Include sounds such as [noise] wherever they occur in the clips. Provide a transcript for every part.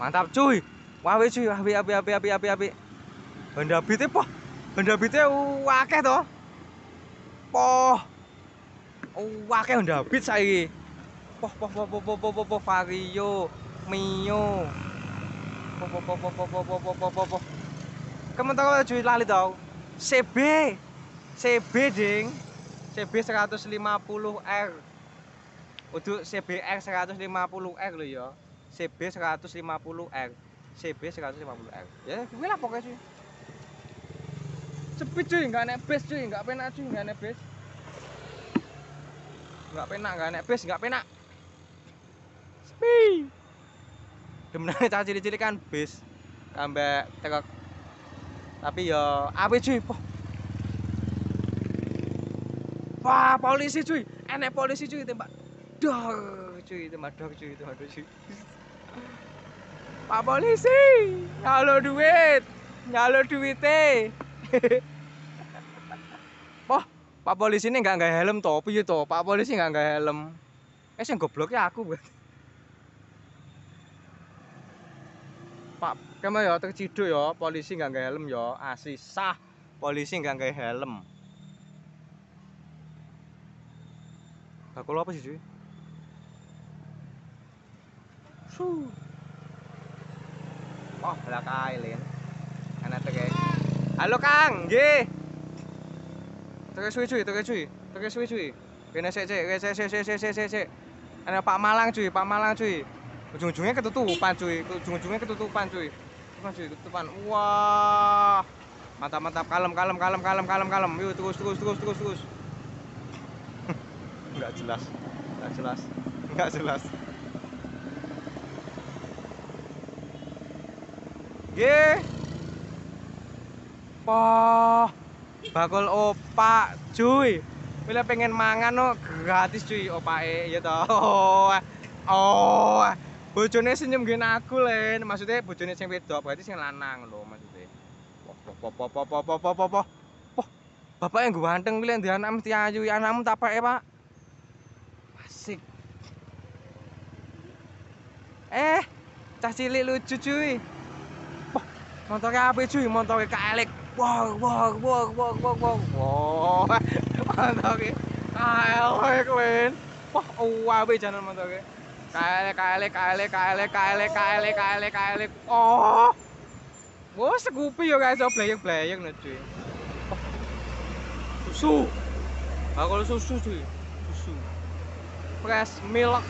mantap cuy wawe cuy wawe api api api api api benda bitnya poh wah bitnya wakeh toh poh wakeh Honda bit saya poh poh poh poh poh poh poh poh Vario Mio poh poh poh poh poh poh poh poh poh poh kamu kalau cuy lali tau CB CB ding CB 150R untuk CBR 150R lo ya CB 150R CB 150R ya gue lah pokoknya cuy sepi cuy nggak naik cuy nggak penak cuy nggak naik Gak nggak penak nggak naik base nggak penak sepi demenane cah cilik-cilik kan bis kambek tegak. tapi ya apa cuy po wah polisi cuy enek polisi cuy tembak dor cuy tembak dor cuy tembak dor cuy Pak polisi, nyalo duit, nyalo duit [laughs] Wah, Pak polisi ini nggak nggak helm topi itu, Pak polisi nggak nggak helm. Eh, sih gobloknya aku Pak, kamu ya terciduk ya, polisi nggak nggak helm ya, asih ah, sah, polisi nggak nggak helm. Kalau apa sih cuy? Oh, lah kae, Lin. Enak teke. Halo, Kang. Nggih. Teke suwi cuy, teke cuy. Teke suwi cuy. Kene sik sik, sik sik sik sik sik sik. Ana Pak Malang cuy, Pak Malang cuy. Ujung-ujungnya ketutupan cuy, ujung-ujungnya ketutupan cuy. Ketutupan cuy, ketutupan. Wah. Mantap mantap kalem kalem kalem kalem kalem kalem. Yuk terus terus terus terus terus. Enggak [laughs] jelas. Enggak jelas. Enggak jelas. Ye. Wah, bakul opak, cuy. Mila pengen mangan no gratis cuy opake ya toh. Oh. oh. Bojone senyum gen aku, Len. Maksudnya bojone sing wedok, berarti sing lanang lho maksudnya. Po po po po po po po po. Po. Bapak yang ganteng kuwi ndek anak mesti ayu, ya anakmu tak pake, Pak. Asik. Eh, cah cilik lucu cuy motornya apa cuy motornya KLX wow wow wow wow wow wow wow [laughs] motornya KLX men wah wow, apa channel motornya KLX KLX KLX KLX KLX KLX KLX KLX oh Wah, oh, segupi ya guys, oh blayek-blayek nih cuy. Susu. Aku susu cuy. Susu. Fresh milk.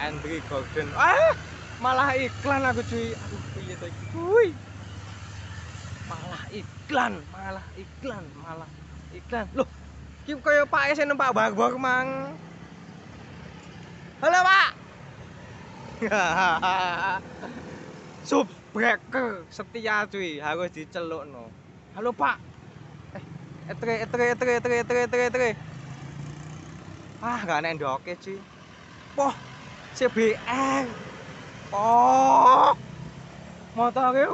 Andri Gordon ah malah iklan aku cuy aduh malah iklan malah iklan malah iklan loh ki koyo Pak Esen Pak Bagor mang halo Pak [laughs] subbreaker setia cuy harus diceluk no halo Pak eh etre eh, etre eh, etre eh, etre etre etre etre ah nggak nendok ya cuy poh CBR oh motornya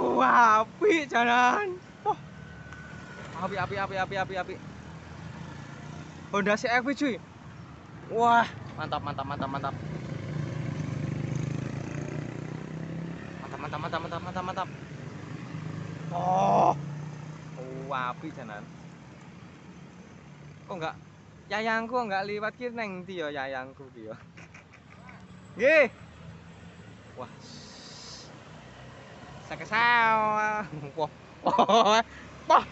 api jalan oh api api api api api api Honda CRV cuy wah mantap mantap mantap mantap mantap mantap mantap mantap mantap mantap oh oh api jalan kok enggak yayangku enggak lewat kirneng neng ndi ya? yayangku ki Nggih. Wah. Sakit sawah. Wah. Wah.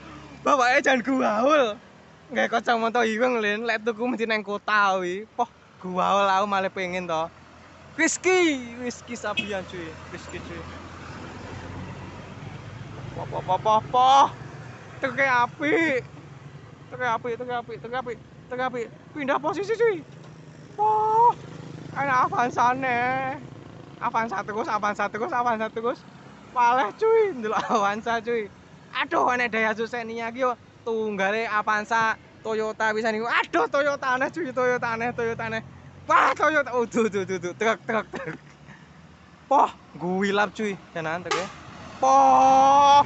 Bapaknya jangan gaul. Nggak kacamata iwang lin, lek tuku mesti nang kota kuwi. Poh, gaul aku malah pengen toh Whisky, whisky sabian cuy, whisky cuy. Poh, poh, poh, poh, poh. Teke api. Teke api, teke api, teke api, teke api. Pindah posisi cuy. Poh enak Avanza ne Avanza terus Avanza terus Avanza terus malah cuy ndelok Avanza cuy aduh daya Daihatsu Xenia ki tunggale Avanza Toyota bisa niku aduh Toyota aneh cuy Toyota aneh Toyota aneh wah Toyota oh tuh tuh. duh truk truk truk poh guilap cuy jangan truk ya poh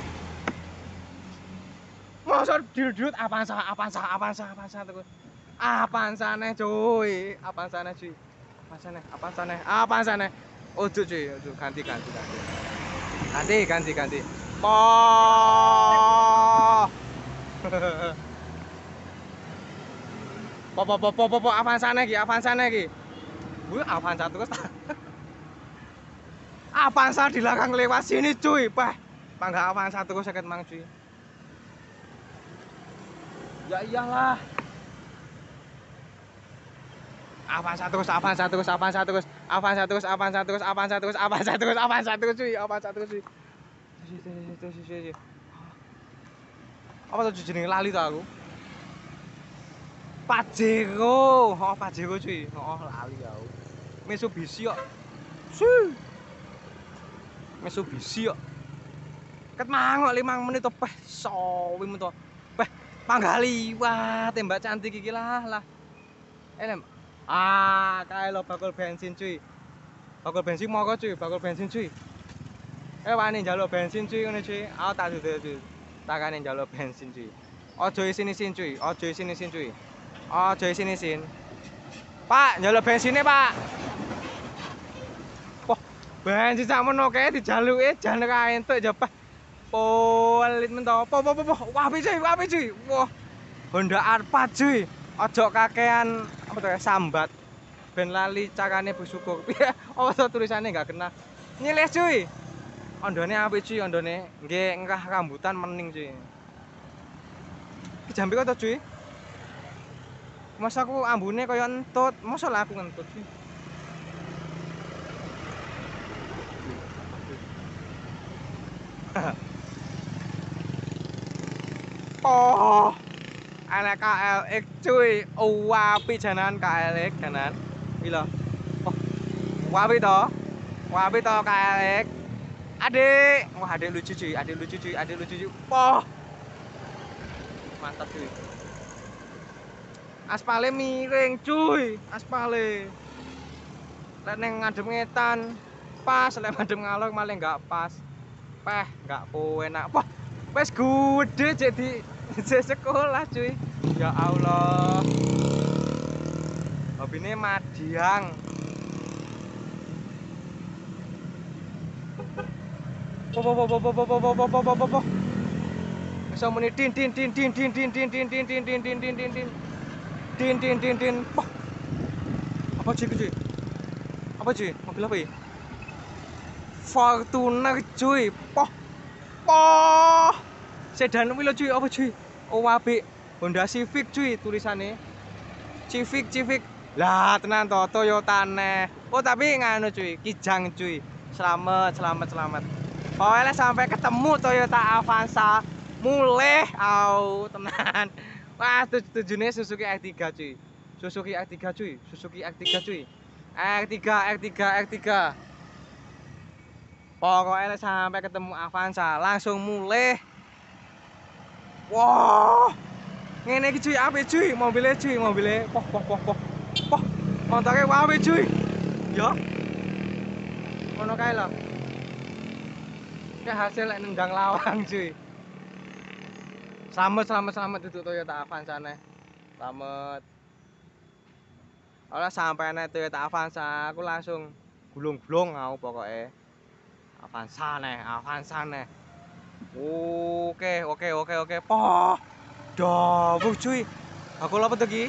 masa dirudut Avanza Avanza Avanza Avanza terus Avanza ne cuy Avanza ne cuy apa sana apa sana apa sana oh cuy cuy ganti ganti ganti ganti ganti ganti po po po po po po, apa sana lagi apa sana lagi gue apa satu sana di dilarang lewat sini cuy Pak apa satu terus sakit mang cuy Ya iyalah Avanza terus, Avanza terus, Avanza terus, Avanza terus, Avanza terus, Avanza terus, Avanza terus, Avanza terus, cuy, Avanza terus, cuy. Terus, terus, terus, Apa tuh jenenge lali tuh aku? Pajero, oh Pajero cuy, oh lali aku. Mitsubishi kok. Cuy. Mitsubishi kok. Ket mangok 5 menit tuh peh sowi mentu. Peh panggali wah tembak cantik iki lah lah. Elem eh, Ah, kae lo bakul bensin cuy. Bakul bensin moko cuy, bakul bensin cuy. Eh wani njaluk bensin cuy ngene cuy. Aku tak dudu cuy. Takane njaluk bensin cuy. Ojo isin isin cuy, ojo isin isin cuy. Ojo isin isin. Pak, njaluk bensinnya Pak. Wah, bensin sak menoh kae dijaluke jan ora entuk ya Pak. Polit mento. Po po po. Wah, api cuy, wah api cuy. Wah. Honda Arpa cuy. Ojo kakean apa tuh sambat ben lali carane bu suko [laughs] apa tuh tulisannya nggak kena nyeles cuy ondone apa cuy ondone gue ngerah rambutan mending cuy kejambi kok, tuh cuy masa aku ambune kau entut masa lah aku entut cuy Yeah. [laughs] enak KLX cuy oh, wapi janan KLX janan gila oh, wapi toh wapi toh KLX adik wah adik lucu cuy adik lucu cuy adik lucu cuy poh mantap cuy aspalnya miring cuy aspalnya leneng ngadem ngetan pas lek ngadem ngalor malah nggak pas peh nggak enak poh wes gede jadi saya sekolah cuy. Ya Allah. Hobi ini madiang. Popo popo popo popo popo popo popo. Bisa muni din din din din din din din din din din din din din din din din din din poh. Apa cuy cuy? Apa cuy? Mobil apa ya? Fortuner cuy. Poh. Poh sedan wilo cuy apa cuy OAB oh, Honda Civic cuy tulisannya Civic Civic lah tenan to Toyota neh oh tapi nganu cuy kijang cuy selamat selamat selamat pokoknya sampai ketemu Toyota Avanza mulai au tenan wah tujuh tujuannya Suzuki R3 cuy Suzuki R3 cuy Suzuki R3 cuy R3 R3 R3 pokoknya sampai ketemu Avanza langsung mulai wow nghe này cái chui, ngene iki cuy ape cuy mobilnya cuy mobilnya poh poh poh poh poh motornya wow ape cuy yo ono kae lho ya hasil lek nendang lawang cuy selamat selamat selamat itu Toyota Avanza ne selamat Ora sampai nek Toyota Avanza aku langsung gulung-gulung aku pokoknya Avanza ne Avanza ne Oke, oke, oke, oke. Poh. Dawuh cuy. Aku lapet lagi.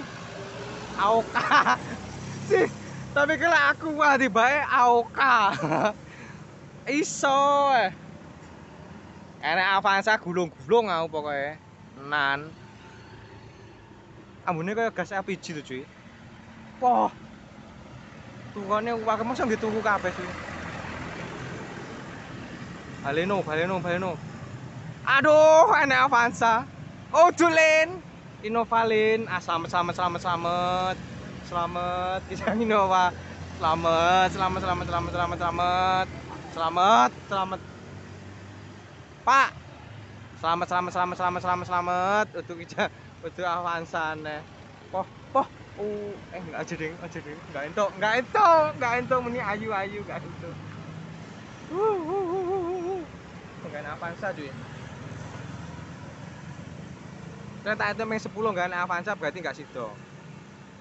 Aoka. [laughs] Sih, tapi kira aku wah di bae Aoka. [laughs] Iso. Eh. Enak Avanza gulung-gulung aku pokoknya. Nan. Ambune kayak gas LPG tuh cuy. Poh. Tukane wae mosok ditunggu kabeh cuy. Baleno, baleno, baleno. Aduh, enak Avanza. Oh, Julin. Innovalin, ah, selamat, selamat, selamat, selamat, selamat, kisah [laughs] Innova, selamat, selamat, selamat, selamat, selamat, selamat, selamat, selamat, Pak, selamat, selamat, selamat, selamat, selamat, selamat, untuk kita, untuk Avanza nih, poh, poh, uh, eh nggak aja enggak aja ding, nggak entok, nggak entok, nggak entok, ini ayu, ayu, nggak entok, uh, uh, uh, uh, uh, uh. nggak Avanza cuy kereta itu yang 10 kan Avanza berarti nggak sido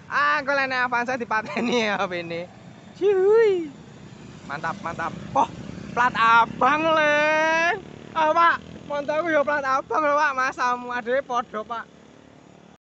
ah kalau enak Avanza dipateni ya ini Cuy, mantap mantap oh plat abang le oh pak montongku ya plat abang lho pak mas sama podo pak